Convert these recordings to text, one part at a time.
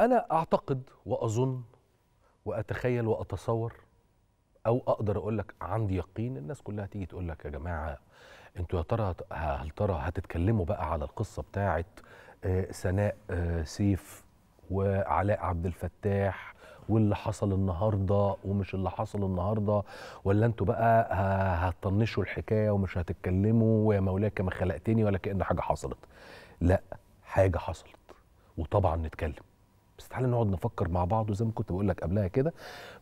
أنا أعتقد وأظن وأتخيل وأتصور أو أقدر أقول لك عندي يقين الناس كلها تيجي تقول لك يا جماعة أنتوا يا ترى هل ترى هتتكلموا بقى على القصة بتاعة آه، سناء آه، سيف وعلاء عبد الفتاح واللي حصل النهارده ومش اللي حصل النهارده ولا انتوا بقى هتطنشوا الحكايه ومش هتتكلموا ويا مولاي كما خلقتني ولا كأن حاجه حصلت لا حاجه حصلت وطبعا نتكلم بس تعالى نقعد نفكر مع بعض وزي ما كنت بقول لك قبلها كده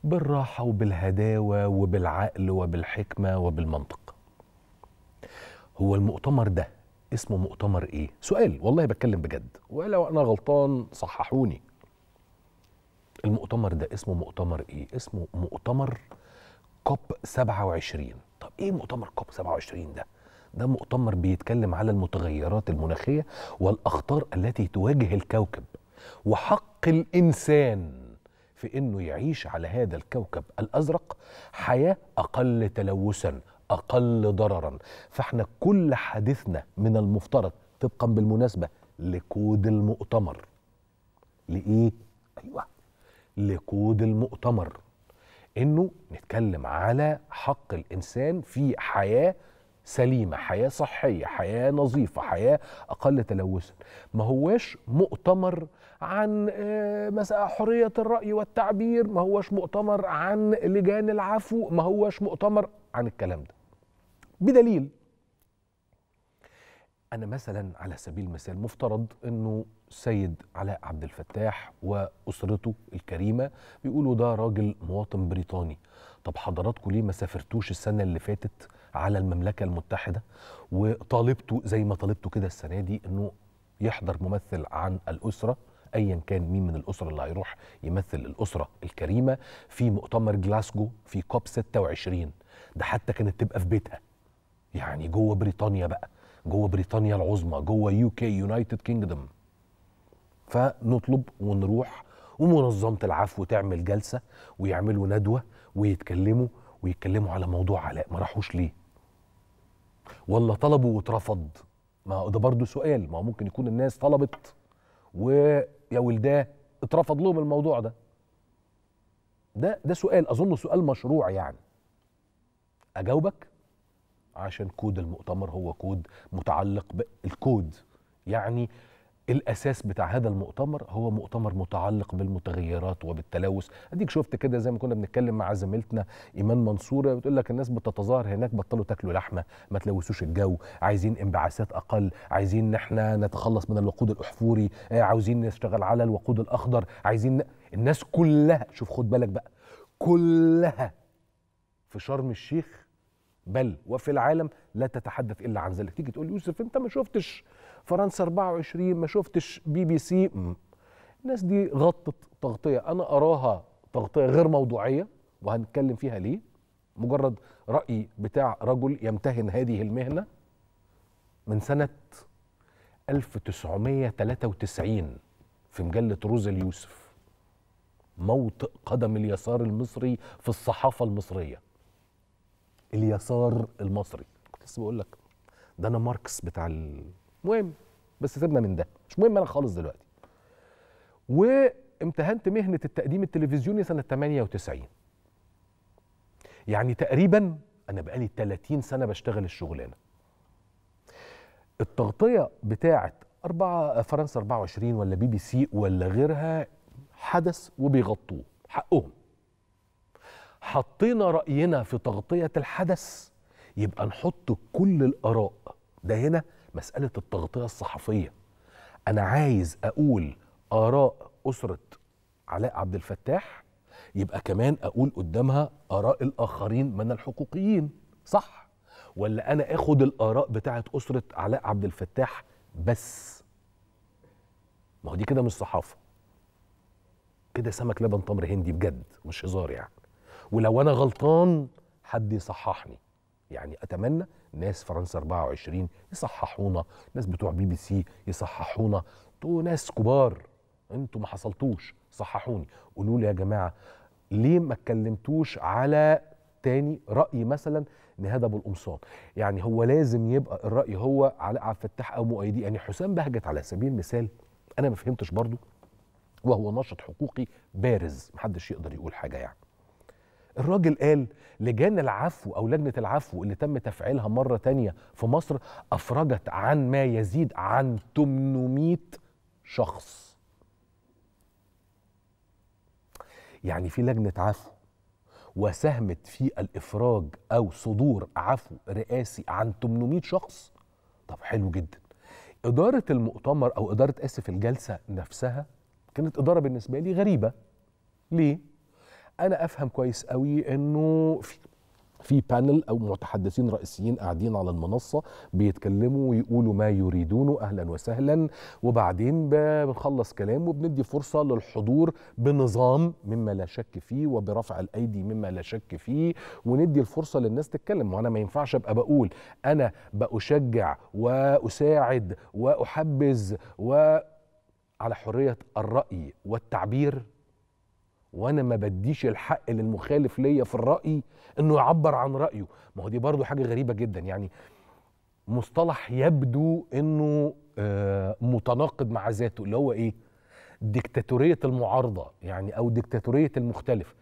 بالراحه وبالهداوه وبالعقل وبالحكمه وبالمنطق هو المؤتمر ده اسمه مؤتمر ايه سؤال والله بتكلم بجد ولو انا غلطان صححوني المؤتمر ده اسمه مؤتمر ايه اسمه مؤتمر كوب 27 طب ايه مؤتمر كوب 27 ده ده مؤتمر بيتكلم على المتغيرات المناخيه والاخطار التي تواجه الكوكب وحق الانسان في انه يعيش على هذا الكوكب الازرق حياه اقل تلوثا اقل ضررا فاحنا كل حديثنا من المفترض طبقا بالمناسبه لكود المؤتمر لايه ايوه لكود المؤتمر انه نتكلم على حق الانسان في حياه سليمه حياه صحيه حياه نظيفه حياه اقل تلوثا ما هواش مؤتمر عن آه، مسألة حرية الرأي والتعبير ما هواش مؤتمر عن لجان العفو ما هواش مؤتمر عن الكلام ده بدليل أنا مثلا على سبيل المثال مفترض أنه سيد علاء عبد الفتاح وأسرته الكريمة بيقولوا ده راجل مواطن بريطاني طب حضراتكم ليه ما سافرتوش السنة اللي فاتت على المملكه المتحده وطالبته زي ما طالبته كده السنه دي انه يحضر ممثل عن الاسره ايا كان مين من الاسره اللي هيروح يمثل الاسره الكريمه في مؤتمر جلاسكو في كوب 26 ده حتى كانت تبقى في بيتها يعني جوه بريطانيا بقى جوه بريطانيا العظمى جوه يو كي يونايتد كينجدم فنطلب ونروح ومنظمه العفو تعمل جلسه ويعملوا ندوه ويتكلموا ويتكلموا على موضوع علاء ما راحوش ليه ولا طلبوا واترفض ما ده برضه سؤال ما ممكن يكون الناس طلبت ويا ولداه اترفض لهم الموضوع ده ده ده سؤال اظن سؤال مشروع يعني اجاوبك عشان كود المؤتمر هو كود متعلق بالكود يعني الاساس بتاع هذا المؤتمر هو مؤتمر متعلق بالمتغيرات وبالتلوث اديك شفت كده زي ما كنا بنتكلم مع زميلتنا ايمان منصوره بتقول لك الناس بتتظاهر هناك بطلوا تاكلوا لحمه ما تلوثوش الجو عايزين انبعاثات اقل عايزين ان احنا نتخلص من الوقود الاحفوري آه، عاوزين نشتغل على الوقود الاخضر عايزين ن... الناس كلها شوف خد بالك بقى كلها في شرم الشيخ بل وفي العالم لا تتحدث الا عن ذلك تيجي تقول يوسف انت ما شفتش فرنسا 24 ما شفتش بي بي سي الناس دي غطت تغطية أنا أراها تغطية غير موضوعية وهنتكلم فيها ليه مجرد رأي بتاع رجل يمتهن هذه المهنة من سنة 1993 في مجلة روز اليوسف موطئ قدم اليسار المصري في الصحافة المصرية اليسار المصري كنت لسه بقول لك ده أنا ماركس بتاع مهم بس سيبنا من ده مش مهم انا خالص دلوقتي وامتهنت مهنه التقديم التلفزيوني سنه 98 يعني تقريبا انا بقالي 30 سنه بشتغل الشغلانه التغطيه بتاعه أربعة فرنسا 24 ولا بي بي سي ولا غيرها حدث وبيغطوه حقهم حطينا رأينا في تغطية الحدث يبقى نحط كل الآراء ده هنا مساله التغطيه الصحفيه انا عايز اقول اراء اسره علاء عبد الفتاح يبقى كمان اقول قدامها اراء الاخرين من الحقوقيين صح ولا انا اخد الاراء بتاعه اسره علاء عبد الفتاح بس ما هو دي كده مش صحافه كده سمك لبن تمر هندي بجد مش هزار يعني ولو انا غلطان حد يصححني يعني اتمنى ناس فرنسا 24 يصححونا ناس بتوع بي بي سي يصححونا انتوا ناس كبار انتوا ما حصلتوش صححوني قولوا لي يا جماعه ليه ما اتكلمتوش على تاني راي مثلا نهاد ابو القمصان يعني هو لازم يبقى الراي هو علاء عبد الفتاح او مؤيديه يعني حسام بهجت على سبيل المثال انا ما فهمتش برضو وهو ناشط حقوقي بارز محدش يقدر يقول حاجه يعني الراجل قال لجان العفو أو لجنة العفو اللي تم تفعيلها مرة تانية في مصر أفرجت عن ما يزيد عن 800 شخص يعني في لجنة عفو وساهمت في الإفراج أو صدور عفو رئاسي عن 800 شخص طب حلو جدا إدارة المؤتمر أو إدارة آسف الجلسة نفسها كانت إدارة بالنسبة لي غريبة ليه؟ انا افهم كويس قوي انه في في بانل او متحدثين رئيسيين قاعدين على المنصه بيتكلموا ويقولوا ما يريدونه اهلا وسهلا وبعدين بنخلص كلام وبندي فرصه للحضور بنظام مما لا شك فيه وبرفع الايدي مما لا شك فيه وندي الفرصه للناس تتكلم وانا ما ينفعش ابقى بقول انا باشجع واساعد واحبذ و على حريه الراي والتعبير وانا ما بديش الحق للمخالف ليا في الراي انه يعبر عن رايه ما هو دي برضو حاجه غريبه جدا يعني مصطلح يبدو انه آه، متناقض مع ذاته اللي هو ايه ديكتاتوريه المعارضه يعني او ديكتاتوريه المختلف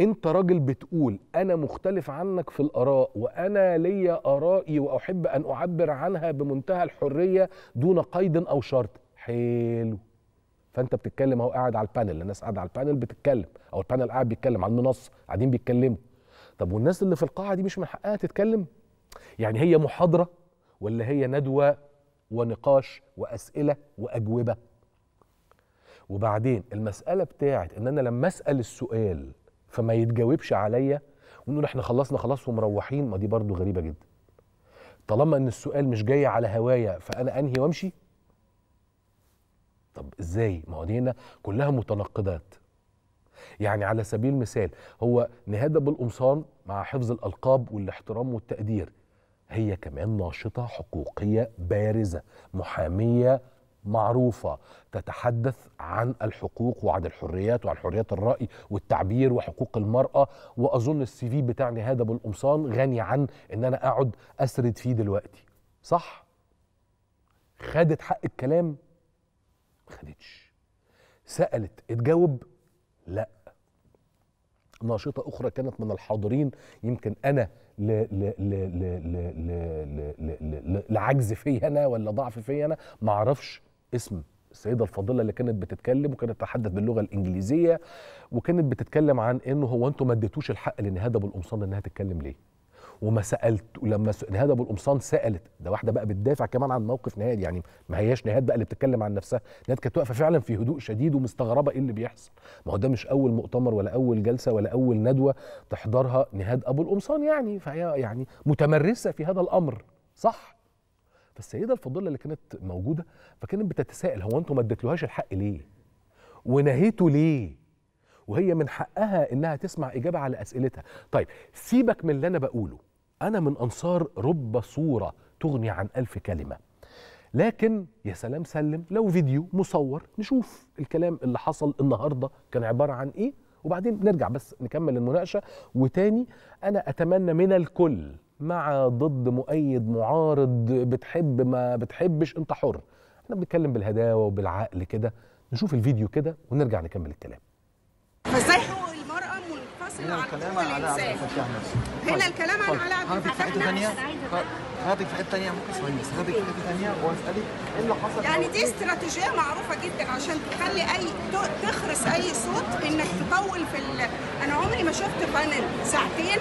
انت راجل بتقول انا مختلف عنك في الاراء وانا ليا ارائي واحب ان اعبر عنها بمنتهى الحريه دون قيد او شرط حلو فانت بتتكلم اهو قاعد على البانل الناس قاعده على البانل بتتكلم او البانل قاعد بيتكلم على المنصه قاعدين بيتكلموا طب والناس اللي في القاعه دي مش من حقها تتكلم يعني هي محاضره ولا هي ندوه ونقاش واسئله واجوبه وبعدين المساله بتاعت ان انا لما اسال السؤال فما يتجاوبش عليا ونقول احنا خلصنا خلاص ومروحين ما دي برضو غريبه جدا طالما ان السؤال مش جاي على هوايا فانا انهي وامشي طب ازاي ما هو دي هنا كلها متناقضات يعني على سبيل المثال هو نهادة بالقمصان مع حفظ الألقاب والاحترام والتقدير هي كمان ناشطة حقوقية بارزة محامية معروفة تتحدث عن الحقوق وعن الحريات وعن حريات الرأي والتعبير وحقوق المرأة وأظن السي في بتاع نهاد أبو القمصان غني عن إن أنا أقعد أسرد فيه دلوقتي صح؟ خدت حق الكلام ما خدتش سالت اتجاوب لا ناشطة أخرى كانت من الحاضرين يمكن أنا لعجز في أنا ولا ضعف في أنا معرفش اسم السيدة الفاضلة اللي كانت بتتكلم وكانت تتحدث باللغة الإنجليزية وكانت بتتكلم عن إنه هو أنتم ما اديتوش الحق لنهادة بالقمصان إنها تتكلم ليه وما سالت ولما نهاد ابو القمصان سالت ده واحده بقى بتدافع كمان عن موقف نهاد يعني ما هياش نهاد بقى اللي بتتكلم عن نفسها نهاد كانت واقفه فعلا في هدوء شديد ومستغربه ايه اللي بيحصل ما هو ده مش اول مؤتمر ولا اول جلسه ولا اول ندوه تحضرها نهاد ابو القمصان يعني فهي يعني متمرسه في هذا الامر صح فالسيده الفضله اللي كانت موجوده فكانت بتتساءل هو انتوا ما اديتلوهاش الحق ليه ونهيته ليه وهي من حقها انها تسمع اجابه على اسئلتها طيب سيبك من اللي انا بقوله أنا من أنصار رب صورة تغني عن ألف كلمة لكن يا سلام سلم لو فيديو مصور نشوف الكلام اللي حصل النهارده كان عبارة عن إيه وبعدين نرجع بس نكمل المناقشة وتاني أنا أتمنى من الكل مع ضد مؤيد معارض بتحب ما بتحبش أنت حر احنا بنتكلم بالهداوة وبالعقل كده نشوف الفيديو كده ونرجع نكمل الكلام هنا الكلام عن علاء عبد الفتاح نفسه هنا طيب، الكلام عن طيب، علاء عبد الفتاح نفسه ثانيه هاتك في حته ثانيه ممكن اسالك بس هاتك في حته ثانيه واسالك ايه اللي حصل يعني دي استراتيجيه معروفه جدا عشان تخلي اي تخرس اي صوت انك تطول في ال... انا عمري ما شفت بانل ساعتين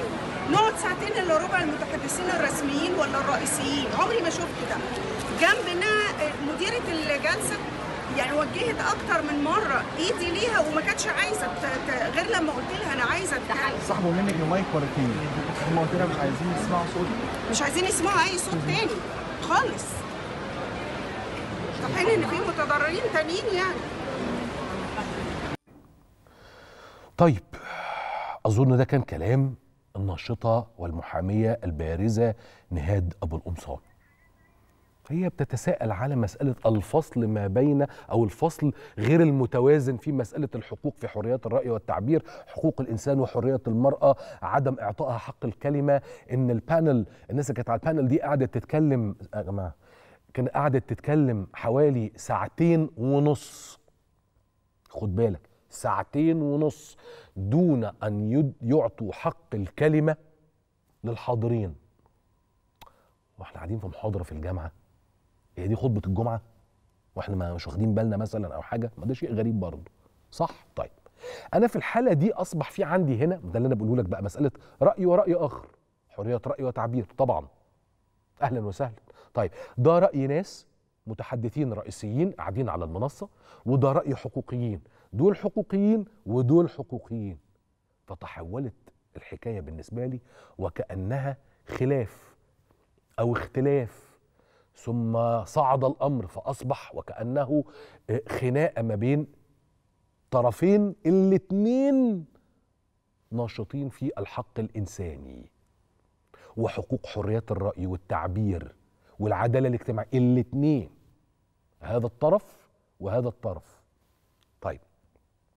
نقعد ساعتين الا ربع المتحدثين الرسميين ولا الرئيسيين عمري ما شفت ده جنبنا مديره الجلسه يعني وجهت اكتر من مره ايدي ليها وما كانتش عايزه غير لما قلت لها انا عايزه اتكلم صاحبه منك المايك تاني هم قلت لها مش عايزين يسمعوا صوتي مش عايزين يسمعوا اي صوت تاني خالص طب ان في متضررين تانيين يعني طيب اظن ده كان كلام الناشطه والمحاميه البارزه نهاد ابو القمصان هي بتتساءل على مسألة الفصل ما بين أو الفصل غير المتوازن في مسألة الحقوق في حريات الرأي والتعبير حقوق الإنسان وحرية المرأة عدم إعطائها حق الكلمة إن البانل الناس اللي كانت على البانل دي قعدت تتكلم يا جماعة كان قعدت تتكلم حوالي ساعتين ونص خد بالك ساعتين ونص دون أن يعطوا حق الكلمة للحاضرين واحنا قاعدين في محاضره في الجامعه هي دي خطبه الجمعه واحنا مش واخدين بالنا مثلا او حاجه ما ده شيء غريب برضه صح طيب انا في الحاله دي اصبح في عندي هنا ده اللي انا بقوله لك بقى مساله راي وراي اخر حريه راي وتعبير طبعا اهلا وسهلا طيب ده راي ناس متحدثين رئيسيين قاعدين على المنصه وده راي حقوقيين دول حقوقيين ودول حقوقيين فتحولت الحكايه بالنسبه لي وكانها خلاف او اختلاف ثم صعد الامر فاصبح وكانه آه، خناقه ما بين طرفين الاتنين ناشطين في الحق الانساني وحقوق حريات الراي والتعبير والعداله الاجتماعيه الاتنين هذا الطرف وهذا الطرف